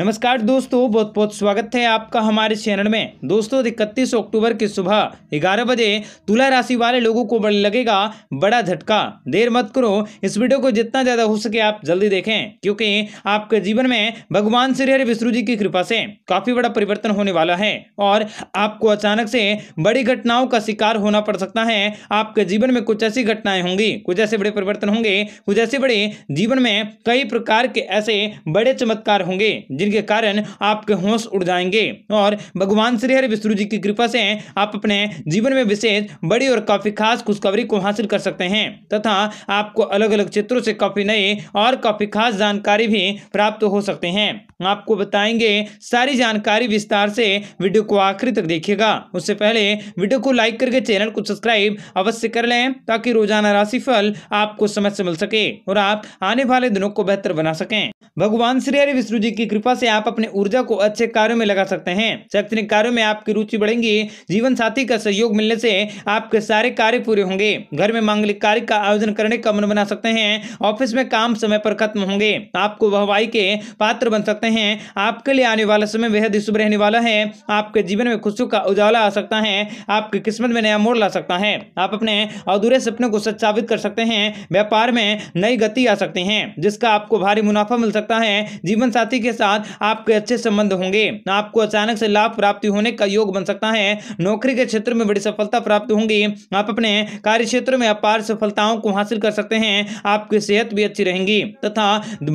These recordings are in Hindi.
नमस्कार दोस्तों बहुत बहुत स्वागत है आपका हमारे चैनल में दोस्तों इकतीस अक्टूबर की सुबह ग्यारह बजे तुला राशि वाले लोगों को लगेगा बड़ा झटका देर मत करो इस वीडियो को जितना ज़्यादा हो सके आप जल्दी देखें क्योंकि आपके जीवन में भगवान श्री हरि विष्णु जी की कृपा से काफ़ी बड़ा परिवर्तन होने वाला है और आपको अचानक से बड़ी घटनाओं का शिकार होना पड़ सकता है आपके जीवन में कुछ ऐसी घटनाएं होंगी कुछ ऐसे बड़े परिवर्तन होंगे कुछ ऐसे बड़े जीवन में कई प्रकार के ऐसे बड़े चमत्कार होंगे जिनके कारण आपके होश उड़ जाएंगे और भगवान श्री हरि विष्णु जी की कृपा से आप अपने जीवन में विशेष बड़ी और काफी खास खुशखबरी को हासिल कर सकते हैं तथा आपको अलग अलग क्षेत्रों से काफी नए और काफी खास जानकारी भी प्राप्त हो सकते हैं आपको बताएंगे सारी जानकारी विस्तार से वीडियो को आखिरी तक देखिएगा उससे पहले वीडियो को लाइक करके चैनल को सब्सक्राइब अवश्य कर लें ताकि रोजाना राशिफल आपको समझ से मिल सके और आप आने वाले दिनों को बेहतर बना सकें भगवान श्री हरि विष्णु जी की कृपा से आप अपने ऊर्जा को अच्छे कार्यों में लगा सकते हैं शैक्षणिक कार्यों में आपकी रुचि बढ़ेंगी जीवन साथी का सहयोग मिलने से आपके सारे कार्य पूरे होंगे घर में मांगलिक कार्य का आयोजन करने का मन बना सकते हैं ऑफिस में काम समय पर खत्म होंगे आपको वहवाई के पात्र बन सकते हैं आपके लिए आने वाला समय बेहद शुभ रहने वाला है आपके जीवन में खुशियों का उजाला आ सकता है आपकी किस्मत में नया मोड़ ला सकता है आप अपने अधूरे सपनों को सच्चावित कर सकते हैं व्यापार में नई गति आ सकती है जिसका आपको भारी मुनाफा मिल सकता सकता है जीवन साथी के साथ आपके अच्छे संबंध होंगे आपको अचानक से लाभ प्राप्ति होने का योग बन सकता है नौकरी के क्षेत्र में बड़ी सफलता प्राप्त होंगी आप अपने कार्य क्षेत्र में अपार सफलताओं को हासिल कर सकते हैं आपकी सेहत भी अच्छी रहेंगी तथा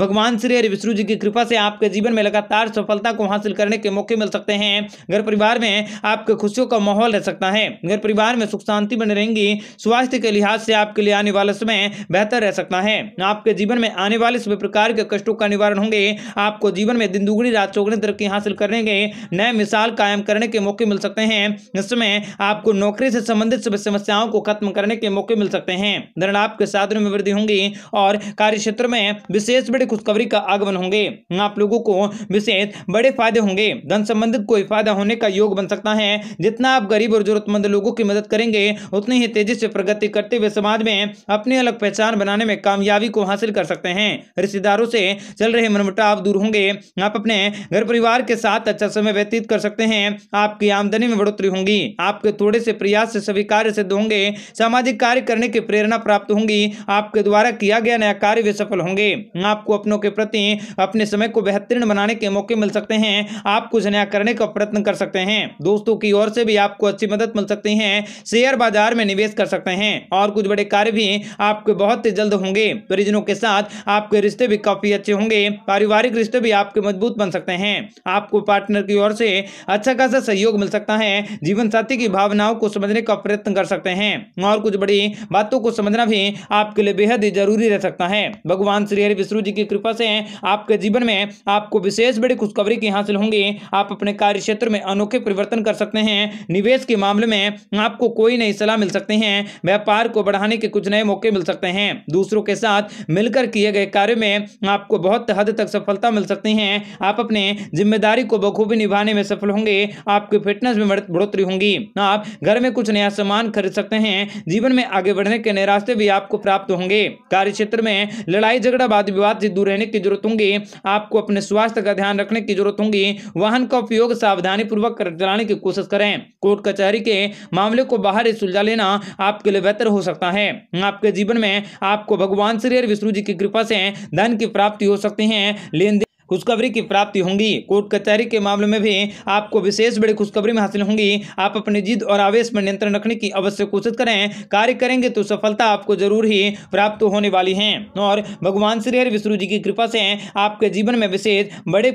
भगवान श्री हरि विष्णु जी की कृपा से आपके जीवन में लगातार सफलता को हासिल करने के मौके मिल सकते हैं घर परिवार में आपके खुशियों का माहौल रह सकता है घर परिवार में सुख शांति बनी रहेंगी स्वास्थ्य के लिहाज से आपके लिए आने वाला समय बेहतर रह सकता है आपके जीवन में आने वाले सभी प्रकार के कष्टों का कारण होंगे आपको जीवन में दिन दुगुनी रात चौगुनी तरक्की हासिल करने के नए मिसाल कायम करने के मौके मिल सकते हैं इसमें आपको नौकरी से संबंधित सभी समस्याओं को खत्म करने के मौके मिल सकते हैं धन आपके साधन में वृद्धि होंगी और कार्य क्षेत्र में विशेष बड़ी खुशखबरी का आगमन होंगे आप लोगों को विशेष बड़े फायदे होंगे धन संबंधित कोई फायदा होने का योग बन सकता है जितना आप गरीब और जरूरतमंद लोगों की मदद करेंगे उतनी ही तेजी से प्रगति करते हुए समाज में अपनी अलग पहचान बनाने में कामयाबी को हासिल कर सकते हैं रिश्तेदारों से चल रहे मनमुटाव दूर होंगे आप अपने घर परिवार के साथ अच्छा समय व्यतीत कर सकते हैं आपकी आमदनी में बढ़ोतरी होंगी आपके थोड़े से प्रयास से सभी कार्य सिद्ध होंगे सामाजिक कार्य करने की प्रेरणा प्राप्त होंगी आपके द्वारा किया गया नया कार्य वे सफल होंगे आपको अपनों के प्रति अपने समय को बेहतरीन बनाने के मौके मिल सकते हैं आप कुछ नया करने का प्रयत्न कर सकते हैं दोस्तों की ओर से भी आपको अच्छी मदद मिल सकती है शेयर बाजार में निवेश कर सकते हैं और कुछ बड़े कार्य भी आपके बहुत जल्द होंगे परिजनों के साथ आपके रिश्ते भी काफी अच्छे होंगे होंगे पारिवारिक रिश्ते भी आपके मजबूत बन सकते हैं आपको पार्टनर की ओर से अच्छा खासा सहयोग मिल सकता है जीवन साथी की भावनाओं को समझने का प्रयत्न कर सकते हैं और कुछ बड़ी बातों को समझना भी आपके लिए बेहद जरूरी रह सकता है भगवान श्री हरि विष्णु जी की कृपा से आपके जीवन में आपको विशेष बड़ी खुशखबरी की हासिल होंगी आप अपने कार्य क्षेत्र में अनोखे परिवर्तन कर सकते हैं निवेश के मामले में आपको कोई नई सलाह मिल सकती है व्यापार को बढ़ाने के कुछ नए मौके मिल सकते हैं दूसरों के साथ मिलकर किए गए कार्य में आपको बहुत बहुत हद तक सफलता मिल सकती है आप अपने जिम्मेदारी को बखूबी निभाने में सफल होंगे आपकी फिटनेस में बढ़ोतरी होंगी आप घर में कुछ नया सामान खरीद सकते हैं जीवन में आगे बढ़ने के नए रास्ते भी आपको प्राप्त होंगे कार्य क्षेत्र में लड़ाई झगड़ा वाद विवाद से दूर रहने की जरूरत होंगी आपको अपने स्वास्थ्य का ध्यान रखने की जरूरत होगी वाहन का उपयोग सावधानी पूर्वक चलाने की कोशिश करें कोर्ट कचहरी के मामले को बाहर सुलझा लेना आपके लिए बेहतर हो सकता है आपके जीवन में आपको भगवान श्री विष्णु जी की कृपा से धन की प्राप्ति हो सकती करते हैं लेन खुशखबरी की प्राप्ति होंगी कोर्ट कचहरी के मामले में भी आपको विशेष बड़ी खुशखबरी में हासिल होंगी आप अपनी जिद और आवेश पर नियंत्रण रखने की अवश्य कोशिश करें कार्य करेंगे तो सफलता आपको जरूर ही प्राप्त होने वाली है और भगवान श्री हरि विष्णु जी की कृपा से आपके जीवन में विशेष बड़े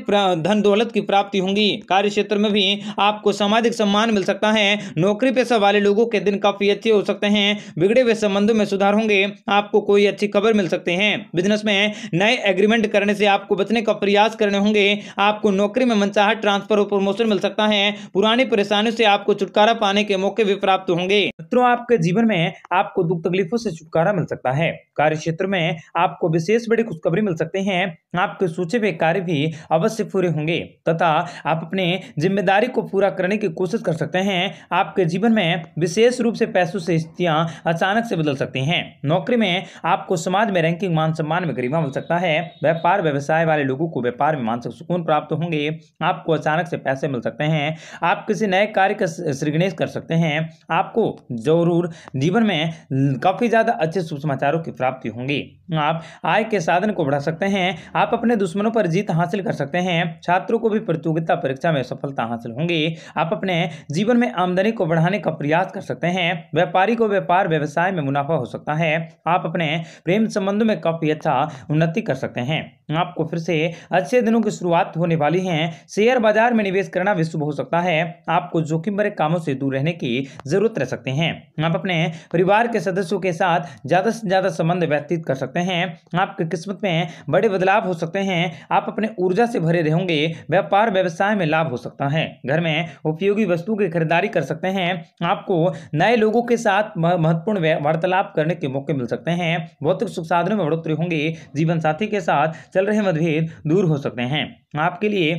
धन दौलत की प्राप्ति होंगी कार्य क्षेत्र में भी आपको सामाजिक सम्मान मिल सकता है नौकरी पेशा वाले लोगों के दिन काफी अच्छे हो सकते हैं बिगड़े हुए संबंधों में सुधार होंगे आपको कोई अच्छी खबर मिल सकते हैं बिजनेस में नए एग्रीमेंट करने से आपको बचने का प्रयास प्रयास करने होंगे आपको नौकरी में मनचाह ट्रांसफर और प्रमोशन मिल सकता है पुरानी परेशानियों से आपको छुटकारा पाने के मौके भी प्राप्त होंगे मित्रों आपके जीवन में आपको दुख तकलीफों से छुटकारा मिल सकता है कार्य क्षेत्र में आपको विशेष बड़ी खुशखबरी मिल सकते हैं आपके सोचे हुए कार्य भी अवश्य पूरे होंगे तथा आप अपने जिम्मेदारी को पूरा करने की कोशिश कर सकते हैं आपके जीवन में विशेष रूप से पैसों से स्थितियां अचानक से बदल सकती हैं नौकरी में आपको समाज में रैंकिंग मान सम्मान में गरिमा मिल सकता है व्यापार व्यवसाय वाले लोगों को व्यापार में मानसिक सुकून प्राप्त होंगे आपको अचानक से पैसे मिल सकते हैं आप किसी नए कार्य का श्रीगणेश कर सकते हैं आपको जरूर जीवन में काफ़ी ज़्यादा अच्छे शुभ समाचारों की प्राप्ति होंगी आप आय के साधन को बढ़ा सकते हैं आप अपने दुश्मनों पर जीत हासिल कर सकते हैं छात्रों को भी प्रतियोगिता परीक्षा में सफलता हासिल होंगी आप अपने जीवन में आमदनी को बढ़ाने का प्रयास कर सकते हैं व्यापारी को व्यापार व्यवसाय में मुनाफा हो सकता है आप अपने प्रेम संबंधों में काफ़ी अच्छा उन्नति कर सकते हैं आपको फिर से अच्छे दिनों की शुरुआत होने वाली है शेयर बाजार में निवेश करना भी शुभ हो सकता है आपको जोखिम भरे कामों से दूर रहने की जरूरत रह सकते हैं आप अपने परिवार के सदस्यों के साथ ज्यादा से ज्यादा संबंध व्यतीत कर सकते हैं आपकी किस्मत में बड़े बदलाव हो सकते हैं आप अपने ऊर्जा से भरे रहेंगे व्यापार व्यवसाय में लाभ हो सकता है घर में उपयोगी वस्तु की खरीदारी कर सकते हैं आपको नए लोगों के साथ महत्वपूर्ण वार्तालाप करने के मौके मिल सकते हैं भौतिक सुख साधनों में बढ़ोतरी होंगे जीवन साथी के साथ चल रहे मतभेद दूर हो सकते हैं आपके लिए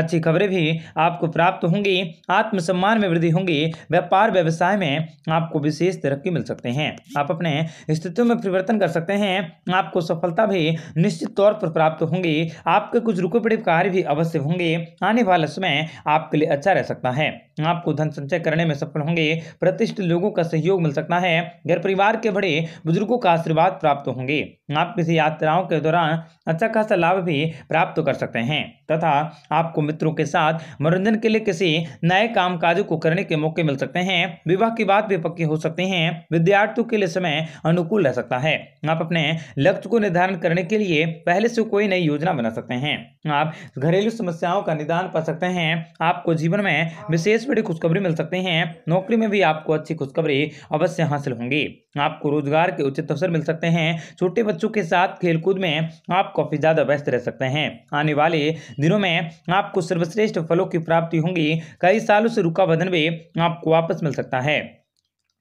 अच्छी खबरें भी आपको प्राप्त होंगी आत्मसम्मान में वृद्धि होंगी व्यापार व्यवसाय में आपको विशेष तरक्की मिल सकते हैं आप अपने स्थितियों में परिवर्तन कर सकते हैं आपको सफलता भी निश्चित तौर पर प्राप्त होंगी आपके कुछ रुके पड़े कार्य भी अवश्य होंगे आने वाला समय आपके लिए अच्छा रह सकता है आपको धन संचय करने में सफल होंगे प्रतिष्ठित लोगों का सहयोग मिल सकता है घर परिवार के बड़े बुजुर्गों का आशीर्वाद प्राप्त होंगे आप किसी यात्राओं के दौरान अच्छा खासा लाभ भी प्राप्त प्राप्त कर सकते हैं तथा आपको मित्रों के साथ मनोरंजन के लिए किसी नए काम काज को करने के मौके मिल सकते हैं विवाह की बात भी पक्की हो सकती है विद्यार्थियों के लिए समय अनुकूल रह सकता है आप अपने लक्ष्य को निर्धारण करने के लिए पहले से कोई नई योजना बना सकते हैं आप घरेलू समस्याओं का निदान पा सकते हैं आपको जीवन में विशेष बड़ी खुशखबरी मिल सकती है नौकरी में भी आपको अच्छी खुशखबरी अवश्य हासिल होंगी आपको रोजगार के उचित अवसर मिल सकते हैं छोटे बच्चों के साथ खेलकूद में आप काफी ज्यादा व्यस्त रह सकते हैं आने वाले दिनों में आपको सर्वश्रेष्ठ फलों की प्राप्ति होगी कई सालों से रुका बंधन भी आपको वापस मिल सकता है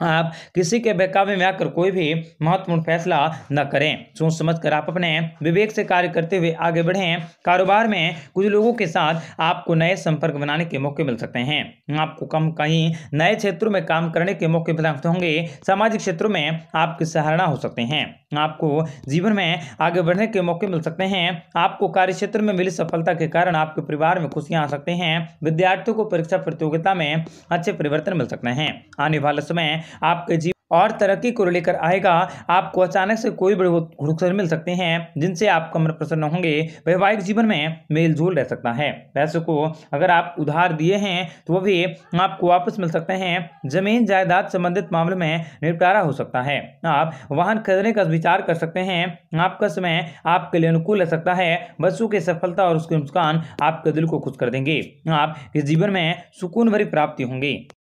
आप किसी के बहकावे में आकर कोई भी महत्वपूर्ण फैसला न करें सोच समझ कर आप अपने विवेक से कार्य करते हुए आगे बढ़ें कारोबार में कुछ लोगों के साथ आपको नए संपर्क बनाने के मौके मिल सकते हैं आपको कम कहीं नए क्षेत्रों में काम करने के मौके प्राप्त होंगे सामाजिक क्षेत्रों में आपकी सराहना हो सकते हैं आपको जीवन में आगे बढ़ने के मौके मिल सकते हैं आपको कार्य क्षेत्र में मिली सफलता के कारण आपके परिवार में खुशियां आ सकते हैं विद्यार्थियों को परीक्षा प्रतियोगिता में अच्छे परिवर्तन मिल सकते हैं आने वाले समय आपके जीवन और तरक्की को लेकर आएगा आपको अचानक से कोई बड़े घुड़सर मिल सकते हैं जिनसे आप कमर प्रसन्न होंगे वैवाहिक जीवन में मेल झोल रह सकता है पैसे को अगर आप उधार दिए हैं तो वह भी आपको वापस मिल सकते हैं जमीन जायदाद संबंधित मामले में निपटारा हो सकता है आप वाहन खरीदने का विचार कर सकते हैं आपका समय आपके लिए अनुकूल रह सकता है बच्चों की सफलता और उसके नुकसान आपके दिल को खुश कर देंगे आपके जीवन में सुकून भरी प्राप्ति होंगी